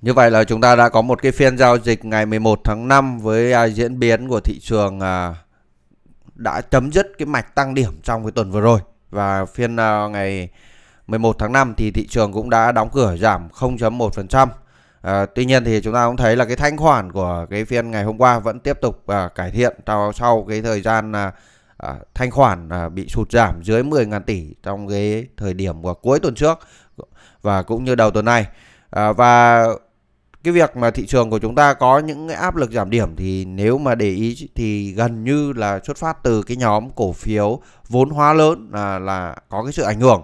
Như vậy là chúng ta đã có một cái phiên giao dịch ngày 11 tháng 5 với à, diễn biến của thị trường à, đã chấm dứt cái mạch tăng điểm trong cái tuần vừa rồi và phiên à, ngày 11 tháng 5 thì thị trường cũng đã đóng cửa giảm 0.1%. À, tuy nhiên thì chúng ta cũng thấy là cái thanh khoản của cái phiên ngày hôm qua vẫn tiếp tục à, cải thiện sau sau cái thời gian à, à, thanh khoản à, bị sụt giảm dưới 10.000 tỷ trong cái thời điểm của cuối tuần trước và cũng như đầu tuần này. À, và cái việc mà thị trường của chúng ta có những cái áp lực giảm điểm thì nếu mà để ý thì gần như là xuất phát từ cái nhóm cổ phiếu vốn hóa lớn là là có cái sự ảnh hưởng.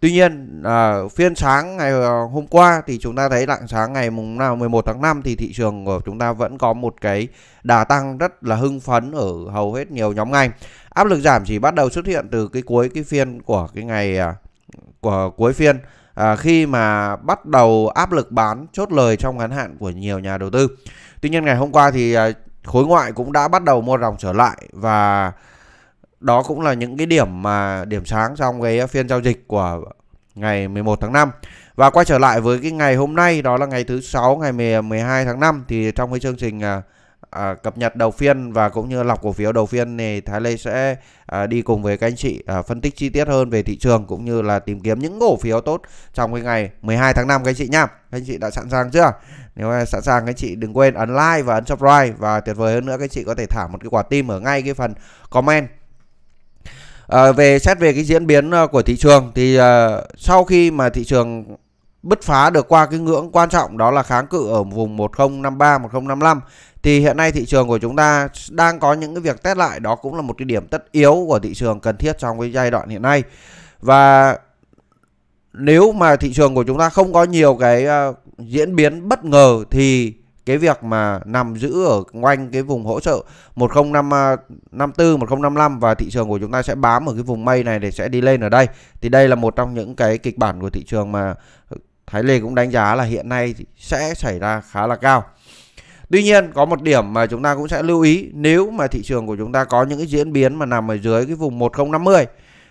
Tuy nhiên à, phiên sáng ngày à, hôm qua thì chúng ta thấy lạng sáng ngày mùng 11 tháng 5 thì thị trường của chúng ta vẫn có một cái đà tăng rất là hưng phấn ở hầu hết nhiều nhóm ngành. Áp lực giảm chỉ bắt đầu xuất hiện từ cái cuối cái phiên của cái ngày à, của cuối phiên à, khi mà bắt đầu áp lực bán chốt lời trong ngắn hạn của nhiều nhà đầu tư. Tuy nhiên ngày hôm qua thì à, khối ngoại cũng đã bắt đầu mua ròng trở lại và đó cũng là những cái điểm mà điểm sáng trong cái phiên giao dịch của ngày 11 tháng 5. Và quay trở lại với cái ngày hôm nay đó là ngày thứ sáu ngày 12 tháng 5 thì trong cái chương trình uh, à, cập nhật đầu phiên và cũng như lọc cổ phiếu đầu phiên thì Thái Lê sẽ à, đi cùng với các anh chị à, phân tích chi tiết hơn về thị trường cũng như là tìm kiếm những cổ phiếu tốt trong cái ngày 12 tháng 5 các anh chị nhá. Các anh chị đã sẵn sàng chưa? Nếu sẵn sàng các anh chị đừng quên ấn like và ấn subscribe và tuyệt vời hơn nữa các anh chị có thể thả một cái quả tim ở ngay cái phần comment À, về xét về cái diễn biến à, của thị trường thì à, sau khi mà thị trường bứt phá được qua cái ngưỡng quan trọng đó là kháng cự ở vùng 1053 1055 thì hiện nay thị trường của chúng ta đang có những cái việc test lại đó cũng là một cái điểm tất yếu của thị trường cần thiết trong cái giai đoạn hiện nay và nếu mà thị trường của chúng ta không có nhiều cái uh, diễn biến bất ngờ thì cái việc mà nằm giữ ở quanh cái vùng hỗ trợ 1054, 1055 ờ, và thị trường của chúng ta sẽ bám ở cái vùng mây này để sẽ đi lên ở đây. Thì đây là một trong những cái kịch bản của thị trường mà Thái Lê cũng đánh giá là hiện nay sẽ xảy ra khá là cao. Tuy nhiên có một điểm mà chúng ta cũng sẽ lưu ý nếu mà thị trường của chúng ta có những cái diễn biến mà nằm ở dưới cái vùng 1050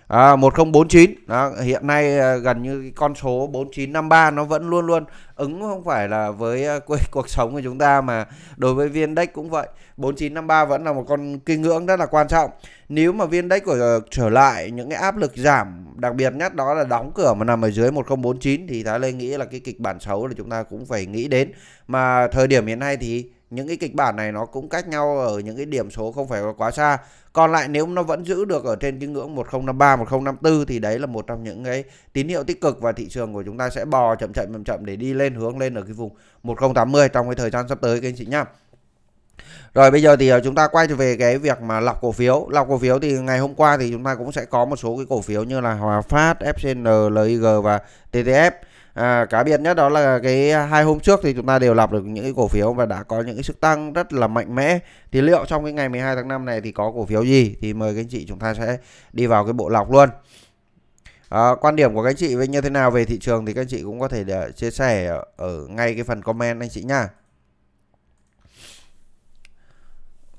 À, 1049 đó, hiện nay à, gần như cái con số 4953 nó vẫn luôn luôn ứng không phải là với à, cuộc sống của chúng ta mà đối với viên index cũng vậy 4953 vẫn là một con kinh ngưỡng rất là quan trọng nếu mà viên index của ờ, trở lại những cái áp lực giảm đặc biệt nhất đó là đóng cửa mà nằm ở dưới 1049 thì Thái Lê nghĩ là cái kịch bản xấu là chúng ta cũng phải nghĩ đến mà thời điểm hiện nay thì những cái kịch bản này nó cũng cách nhau ở những cái điểm số không phải quá xa còn lại nếu nó vẫn giữ được ở trên cái ngưỡng 1053 1054 thì đấy là một trong những cái tín hiệu tích cực và thị trường của chúng ta sẽ bò chậm chậm chậm chậm để đi lên hướng lên ở cái vùng 1080 trong cái thời gian sắp tới các anh chị nhá rồi bây giờ thì ờ, chúng ta quay trở về cái việc mà lọc cổ phiếu lọc cổ phiếu thì ngày hôm qua thì chúng ta cũng sẽ có một số cái cổ phiếu như là Hòa Phát, FCN, LIG và TTF À, cá biệt nhất đó là cái hai hôm trước thì chúng ta đều lọc được những cái cổ phiếu và đã có những cái sức tăng rất là mạnh mẽ. Thì liệu trong cái ngày 12 tháng 5 này thì có cổ phiếu gì thì mời các anh chị chúng ta sẽ đi vào cái bộ lọc luôn. À, quan điểm của các anh chị về như thế nào về thị trường thì các anh chị cũng có thể để chia sẻ ở ngay cái phần comment anh chị nha.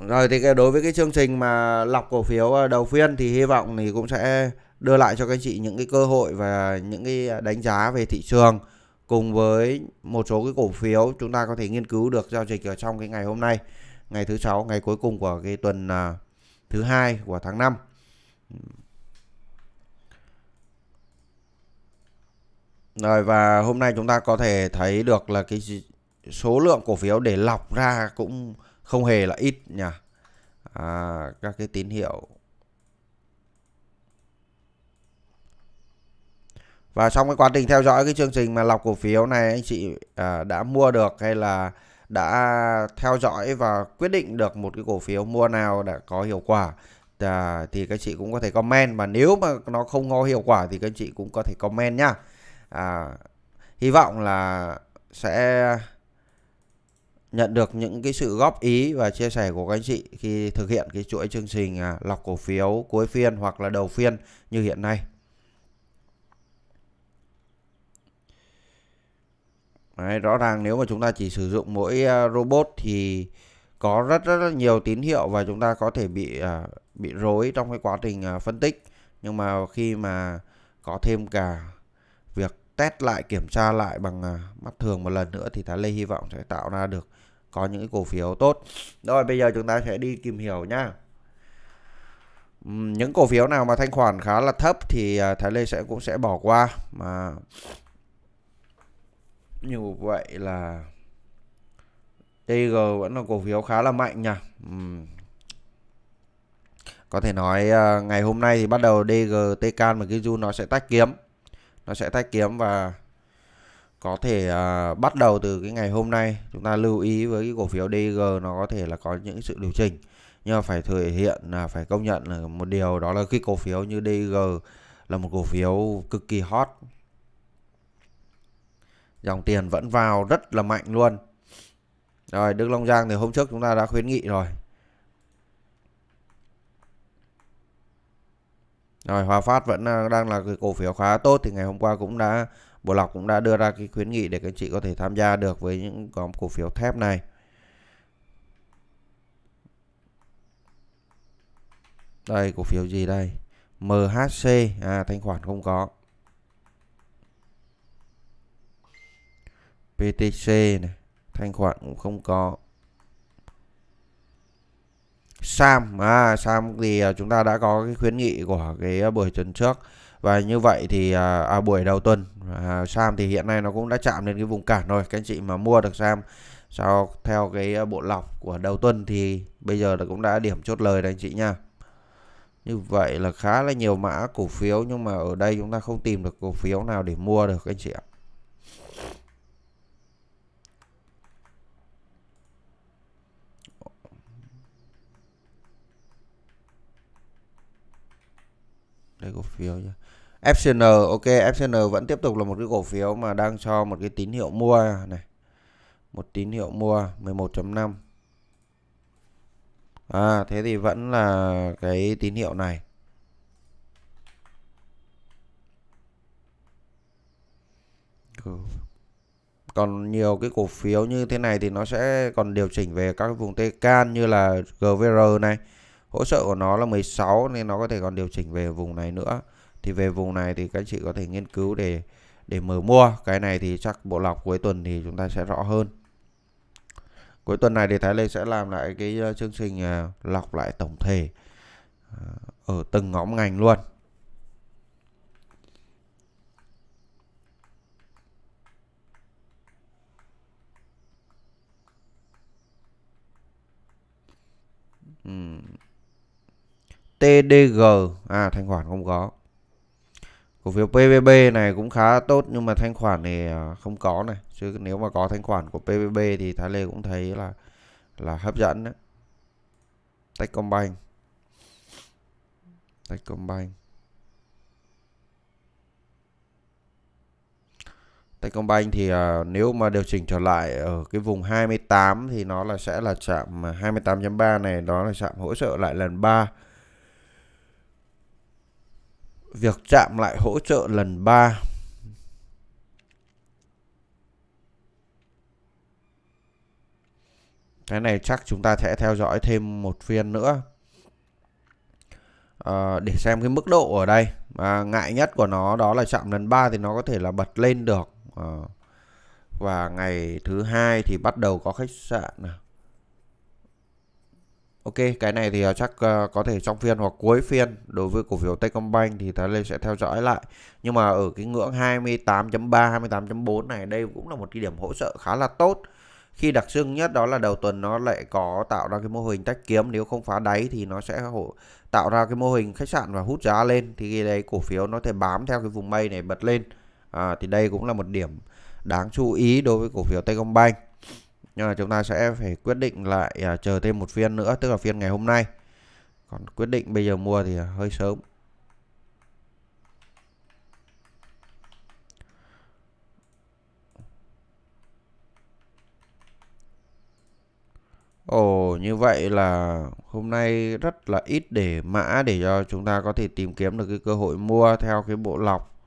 Rồi thì đối với cái chương trình mà lọc cổ phiếu à, đầu phiên thì hy vọng thì cũng sẽ đưa lại cho các anh chị những cái cơ hội và những cái à, đánh giá về thị trường cùng với một số cái cổ phiếu chúng ta có thể nghiên cứu được giao dịch ở trong cái ngày hôm nay ngày thứ sáu ngày cuối cùng của cái tuần à, thứ hai của tháng 5 rồi và hôm nay chúng ta có thể thấy được là cái số lượng cổ phiếu để lọc ra cũng không hề là ít nhỉ à, các cái tín hiệu và trong cái quá trình theo dõi cái chương trình mà lọc cổ phiếu này anh chị à, đã mua được hay là đã theo dõi và quyết định được một cái cổ phiếu mua nào đã có hiệu quả à, thì các chị cũng có thể comment và nếu mà nó không có hiệu quả thì các chị cũng có thể comment nhá à, hy vọng là sẽ nhận được những cái sự góp ý và chia sẻ của các anh chị khi thực hiện cái chuỗi chương trình à, lọc cổ phiếu cuối phiên hoặc là đầu phiên như hiện nay Đấy, rõ ràng nếu mà chúng ta chỉ sử dụng mỗi à, robot thì có rất rất nhiều tín hiệu và chúng ta có thể bị à, bị rối trong cái quá trình à, phân tích nhưng mà khi mà có thêm cả việc test lại kiểm tra lại bằng mắt thường một lần nữa thì Thái Lê hy vọng sẽ tạo ra được có những cổ phiếu tốt rồi bây giờ chúng ta sẽ đi tìm hiểu nhá những cổ phiếu nào mà thanh khoản khá là thấp thì Thái Lê sẽ cũng sẽ bỏ qua mà như vậy là TG vẫn là cổ phiếu khá là mạnh nha. uhm. có thể nói uh, ngày hôm nay thì bắt đầu DG TK và Kiju nó sẽ tách kiếm nó sẽ tách kiếm và có thể uh, bắt đầu từ cái ngày hôm nay chúng ta lưu ý với cái cổ phiếu DG nó có thể là có những sự điều chỉnh nhưng mà phải thể hiện là phải công nhận là một điều đó là cái cổ phiếu như DG là một cổ phiếu cực kỳ hot Dòng tiền vẫn vào rất là mạnh luôn. Rồi, Đức Long Giang thì hôm trước chúng ta đã khuyến nghị rồi. Rồi, Hòa Phát vẫn à, đang là cái cổ phiếu khá tốt thì ngày hôm qua cũng đã Bộ Lọc cũng đã đưa ra cái khuyến nghị để các chị có thể tham gia được với những nhóm cổ phiếu thép này. Đây cổ phiếu gì đây? MHC à thanh khoản không có. PTC này thanh khoản cũng không có Sam à Sam thì à, chúng ta đã có cái khuyến nghị của cái à, buổi tuần trước và như vậy thì à, à, buổi đầu tuần à, Sam thì hiện nay nó cũng đã chạm đến cái vùng cản rồi các anh chị mà mua được Sam sau theo cái bộ lọc của đầu tuần thì bây giờ là cũng đã điểm chốt lời đấy anh chị nha như vậy là khá là nhiều mã cổ phiếu nhưng mà ở đây chúng ta không tìm được cổ phiếu nào để mua được anh chị ạ đây cổ phiếu nhá. FCN ok FCN vẫn tiếp tục là một cái cổ phiếu mà đang cho một cái tín hiệu mua này một tín hiệu mua 11.5 à thế thì vẫn là cái tín hiệu này ừ. còn nhiều cái cổ phiếu như thế này thì nó sẽ còn điều chỉnh về các vùng T can như là GVR này hỗ trợ của nó là 16 nên nó có thể còn điều chỉnh về vùng này nữa thì về vùng này thì các chị có thể nghiên cứu để để mở mua cái này thì chắc bộ lọc cuối tuần thì chúng ta sẽ rõ hơn cuối tuần này thì Thái Lê sẽ làm lại cái ờ, chương trình ờ, lọc lại tổng thể ờ, ở từng nhóm ngành luôn TDG à thanh khoản không có cổ phiếu PVB này cũng khá tốt nhưng mà thanh khoản thì à, không có này chứ nếu mà có thanh khoản của PVB thì Thái Lê cũng thấy là là hấp dẫn đấy Techcombank Techcombank Techcombank thì uh, nếu mà điều chỉnh trở lại ở cái vùng 28 thì nó là sẽ là chạm 28.3 này đó là chạm hỗ trợ lại lần 3 Việc chạm lại hỗ trợ lần 3 Cái này chắc chúng ta sẽ theo dõi thêm một phiên nữa à, Để xem cái mức độ ở đây à, Ngại nhất của nó đó là chạm lần 3 thì nó có thể là bật lên được à, Và ngày thứ hai thì bắt đầu có khách sạn nào Ok, cái này thì à, chắc ờ, có thể trong phiên hoặc cuối phiên đối với cổ phiếu Techcombank thì Thái Lê sẽ theo dõi lại. Nhưng mà ở cái ngưỡng 28.3, 28.4 này đây cũng là một cái điểm hỗ trợ khá là tốt. Khi đặc trưng nhất đó là đầu tuần nó lại có tạo ra cái mô hình tách kiếm nếu không phá đáy thì nó sẽ hỗ tạo ra cái mô hình khách sạn và hút giá lên thì cái đấy cổ phiếu nó thể bám theo cái vùng mây này bật lên. À, thì đây cũng là một điểm đáng chú ý đối với cổ phiếu Techcombank nhưng mà chúng ta sẽ phải quyết định lại à, chờ thêm một phiên nữa tức là phiên ngày hôm nay còn quyết định bây giờ mua thì à, hơi sớm Ồ như vậy là hôm nay rất là ít để mã để cho chúng ta có thể tìm kiếm được cái cơ hội mua theo cái bộ lọc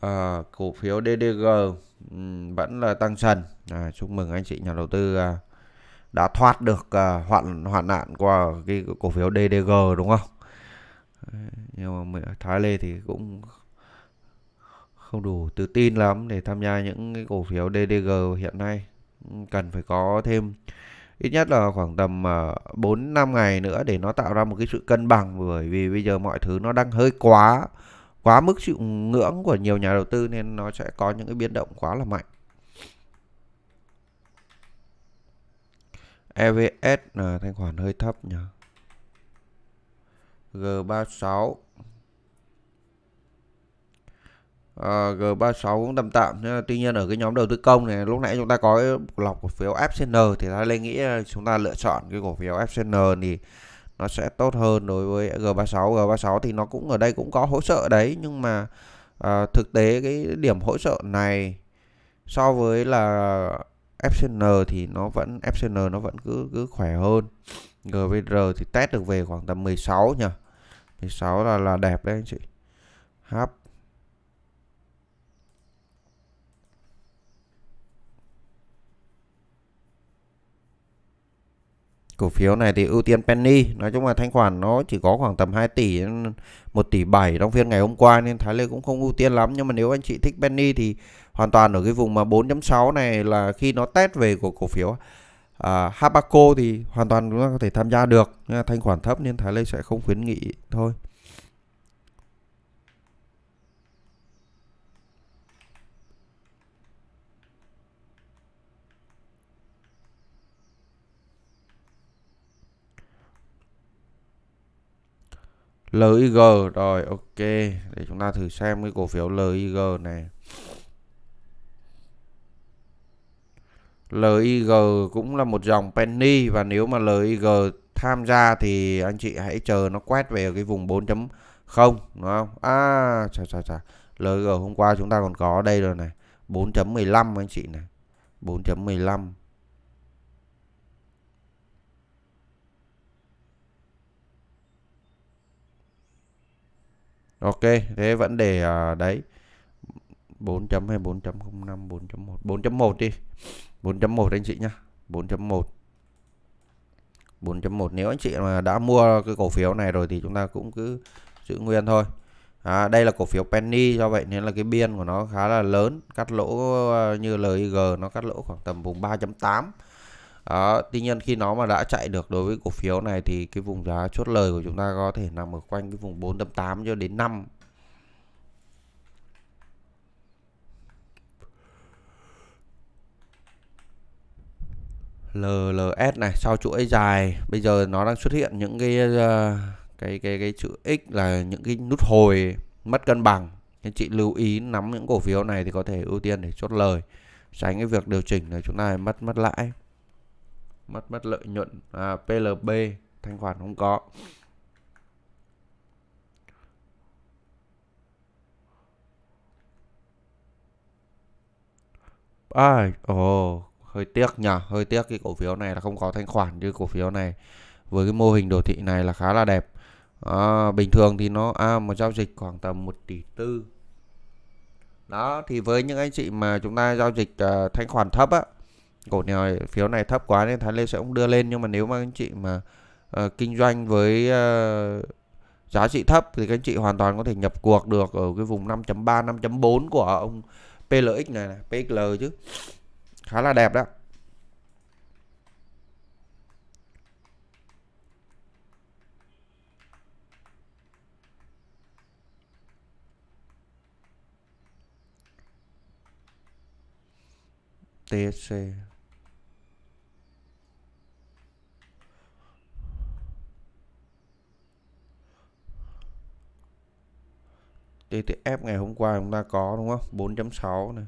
à, cổ phiếu DDG um, vẫn là tăng dần. à, chúc mừng anh chị nhà đầu tư à, đã thoát được à, hoạn hoạn nạn qua cái cổ phiếu DDG đúng không nhưng mà Thái Lê thì cũng không đủ tự tin lắm để tham gia những cái cổ phiếu DDG hiện nay cần phải có thêm ít nhất là khoảng tầm 4 à, 5 ngày nữa để nó tạo ra một cái sự cân bằng bởi vì bây giờ mọi thứ nó đang hơi quá quá mức chịu ngưỡng của nhiều nhà đầu tư nên nó sẽ có những cái biến động quá là mạnh. EVS là thanh khoản hơi thấp nhỉ. G36 à, G36 cũng tầm tạm tuy nhiên ở cái nhóm đầu tư công này lúc nãy chúng ta có lọc cổ phiếu FCN thì ta lên nghĩ chúng ta lựa chọn cái cổ phiếu FCN thì nó sẽ tốt hơn đối với G36 G36 thì nó cũng ở đây cũng có hỗ trợ đấy nhưng mà à, thực tế cái điểm hỗ trợ này so với là FCN thì nó vẫn FCN nó vẫn cứ cứ khỏe hơn GVR thì test được về khoảng tầm 16 nhỉ 16 là là đẹp đấy anh chị HP cổ phiếu này thì ưu tiên penny nói chung là thanh khoản nó chỉ có khoảng tầm 2 tỷ 1 tỷ 7 trong phiên ngày hôm qua nên Thái Lê cũng không ưu tiên lắm nhưng mà nếu anh chị thích penny thì hoàn toàn ở cái vùng mà 4.6 này là khi nó test về của cổ phiếu à, Habaco thì hoàn toàn chúng ta có thể tham gia được thanh khoản thấp nên Thái Lê sẽ không khuyến nghị thôi LIG rồi ok để chúng ta thử xem cái cổ phiếu LIG này LIG cũng là một dòng penny và nếu mà LIG tham gia thì anh chị hãy chờ nó quét về cái vùng 4.0 đúng không? À chà chà chà. lig hôm qua chúng ta còn có đây rồi này, 4.15 anh chị này. 4.15 ok thế vẫn để à, đấy 4 chấm hay 4.05 4.1 4.1 đi 4.1 anh chị nhá 4.1 4.1 nếu anh chị mà đã mua cái cổ phiếu này rồi thì chúng ta cũng cứ giữ nguyên thôi à, đây là cổ phiếu penny do vậy nên là cái biên của nó khá là lớn cắt lỗ à, như LIG nó cắt lỗ khoảng tầm vùng 3.8 đó, tuy nhiên khi nó mà đã chạy được đối với cổ phiếu này thì cái vùng giá chốt lời của chúng ta có thể nằm ở quanh cái vùng 4.8 cho đến 5 LLS này sau chuỗi dài bây giờ nó đang xuất hiện những cái ờ, cái cái cái chữ X là những cái nút hồi mất cân bằng nên chị lưu ý nắm những cổ phiếu này thì có thể ưu tiên để chốt lời tránh cái việc điều chỉnh là chúng ta mất mất lãi mất mất lợi nhuận à, PLB thanh khoản không có ai à, ồ oh, hơi tiếc nhỉ hơi tiếc cái cổ phiếu này là không có thanh khoản như cổ phiếu này với cái mô hình đồ thị này là khá là đẹp à, bình thường thì nó à, một giao dịch khoảng tầm 1 tỷ tư đó thì với những anh chị mà chúng ta giao dịch uh, thanh khoản thấp á cổ này phiếu này thấp quá nên Thái Lê sẽ không đưa lên nhưng mà nếu mà anh chị mà uh, kinh doanh với uh, giá trị thấp thì các anh chị hoàn toàn có thể nhập cuộc được ở cái vùng 5.3 5.4 của ông PLX này, này PXL chứ khá là đẹp đó TSC TTF ngày hôm qua chúng ta có đúng không 4.6 này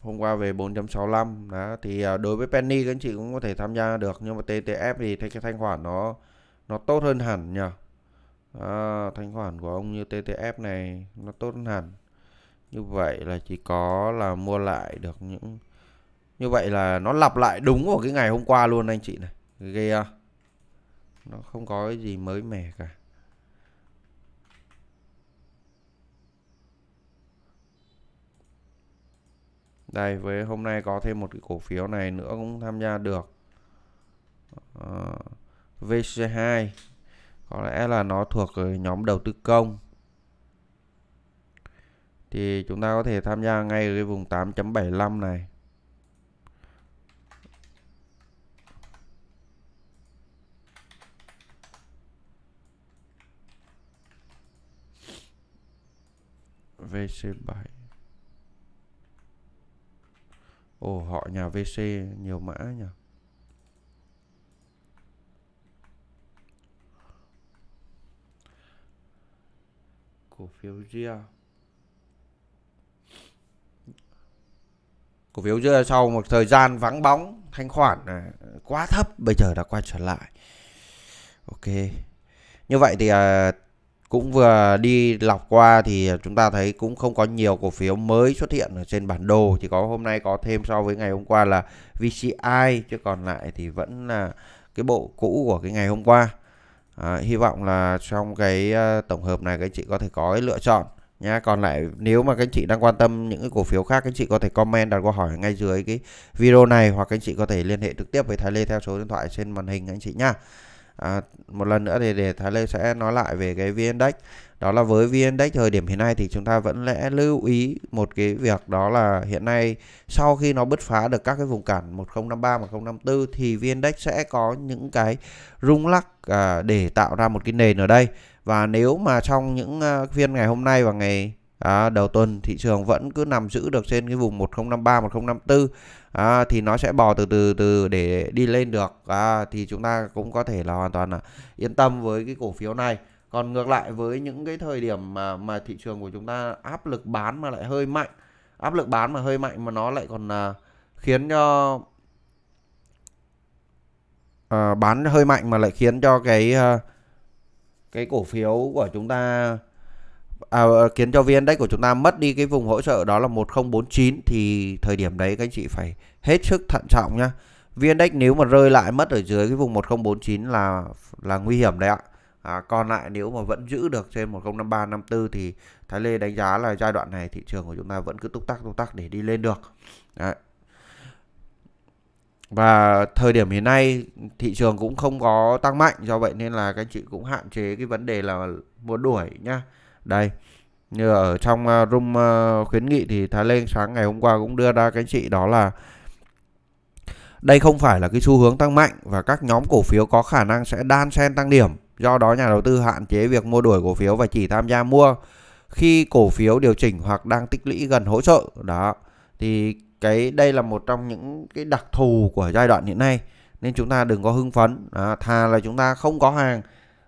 hôm qua về 4.65 đó thì à, đối với penny các anh chị cũng có thể tham gia được nhưng mà TTF thì thấy cái thanh khoản nó nó tốt hơn hẳn nhỉ à, thanh khoản của ông như TTF này nó tốt hơn hẳn như vậy là chỉ có là mua lại được những như vậy là nó lặp lại đúng vào cái ngày hôm qua luôn anh chị này ghê nó không có cái gì mới mẻ cả đây với hôm nay có thêm một cái cổ phiếu này nữa cũng tham gia được uh, ờ, VC2 có lẽ là nó thuộc nhóm đầu tư công thì chúng ta có thể tham gia ngay ở cái vùng 8.75 này VC7 Ồ họ nhà VC nhiều mã nhỉ Cổ phiếu ria Cổ phiếu ria sau một thời gian vắng bóng Thanh khoản à, quá thấp Bây giờ đã quay trở lại Ok như vậy thì à, cũng vừa đi lọc qua thì chúng ta thấy cũng không có nhiều cổ phiếu mới xuất hiện ở trên bản đồ chỉ có hôm nay có thêm so với ngày hôm qua là VCI chứ còn lại thì vẫn là cái bộ cũ của cái ngày hôm qua à, hy vọng là trong cái ờ, tổng hợp này các chị có thể có cái lựa chọn nha còn lại nếu mà các chị đang quan tâm những cái cổ phiếu khác các chị có thể comment đặt câu hỏi ngay dưới cái video này hoặc các chị có thể liên hệ trực tiếp với Thái Lê theo số điện thoại trên màn hình anh chị nha à, một lần nữa thì để Thái Lê sẽ nói lại về cái VN Index đó là với VN Index thời điểm hiện nay thì chúng ta vẫn lẽ lưu ý một cái việc đó là hiện nay sau khi nó bứt phá được các cái vùng cản 1053 và 1054 thì VN Index sẽ có những cái rung lắc à, để tạo ra một cái nền ở đây và nếu mà trong những à, phiên ngày hôm nay và ngày à, đầu tuần thị trường vẫn cứ nằm giữ được trên cái vùng 1053 1054 à, thì nó sẽ bò từ từ từ để đi lên được à, thì chúng ta cũng có thể là hoàn toàn là yên tâm với cái cổ phiếu này còn ngược lại với những cái thời điểm mà mà thị trường của chúng ta áp lực bán mà lại hơi mạnh áp lực bán mà hơi mạnh mà nó lại còn à, khiến cho à, bán hơi mạnh mà lại khiến cho cái à, cái cổ phiếu của chúng ta à, khiến cho VN Index của chúng ta mất đi cái vùng hỗ trợ đó là 1049 thì thời điểm đấy các anh chị phải hết sức thận trọng nhá. VN Index nếu mà rơi lại mất ở dưới cái vùng 1049 là là nguy hiểm đấy ạ. À, còn lại nếu mà vẫn giữ được trên 1053 54 thì Thái Lê đánh giá là giai đoạn này thị trường của chúng ta vẫn cứ túc tắc túc tắc để đi lên được. Đấy. Và thời điểm hiện nay thị trường cũng không có tăng mạnh do vậy nên là các anh chị cũng hạn chế cái vấn đề là mua đuổi nhá đây như ở trong ờ, room ờ, khuyến nghị thì Thái Lên sáng ngày hôm qua cũng đưa ra cái chị đó là đây không phải là cái xu hướng tăng mạnh và các nhóm cổ phiếu có khả năng sẽ đan xen tăng điểm do đó nhà đầu tư hạn chế việc mua đuổi cổ phiếu và chỉ tham gia mua khi cổ phiếu điều chỉnh hoặc đang tích lũy gần hỗ trợ đó thì cái đây là một trong những cái đặc thù của giai đoạn hiện nay nên chúng ta đừng có hưng phấn à, thà là chúng ta không có hàng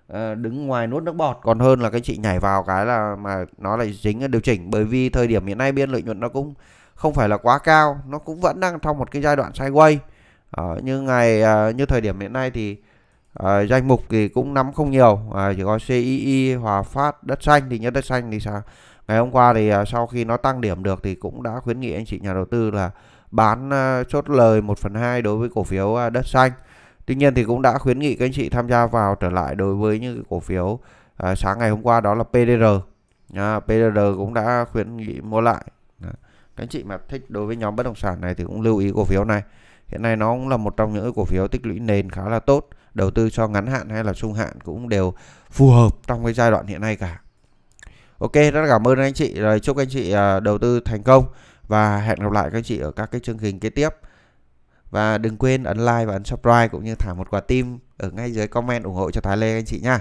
Ờ, đứng ngoài nuốt nước bọt còn hơn là cái chị nhảy vào cái là mà nó lại dính điều chỉnh bởi vì thời điểm hiện nay biên lợi nhuận nó cũng không phải là quá cao nó cũng vẫn đang trong một cái giai đoạn sideways ờ, như ngày ờ, như thời điểm hiện nay thì uh, danh mục thì cũng nắm không nhiều uh, chỉ có CII Hòa Phát đất xanh thì nhớ đất xanh thì sao ngày hôm qua thì uh, sau khi nó tăng điểm được thì cũng đã khuyến nghị anh chị nhà đầu tư là bán uh, chốt lời 1 phần 2 đối với cổ phiếu uh, đất xanh Tuy nhiên thì cũng đã khuyến nghị các anh chị tham gia vào trở lại đối với những cổ phiếu à, sáng ngày hôm qua đó là PDR. À, PDR cũng đã khuyến nghị mua lại. các anh chị mà thích đối với nhóm bất động sản này thì cũng lưu ý cổ phiếu này. Hiện nay nó cũng là một trong những cổ phiếu tích lũy nền khá là tốt, đầu tư cho ngắn hạn hay là trung hạn cũng đều phù hợp trong cái giai đoạn hiện nay cả. Ok, rất cảm ơn anh chị. Rồi chúc anh chị à, đầu tư thành công và hẹn gặp lại các anh chị ở các cái chương trình kế tiếp và đừng quên ấn like và ấn subscribe cũng như thả một quả tim ở ngay dưới comment ủng hộ cho Thái Lê anh chị nha.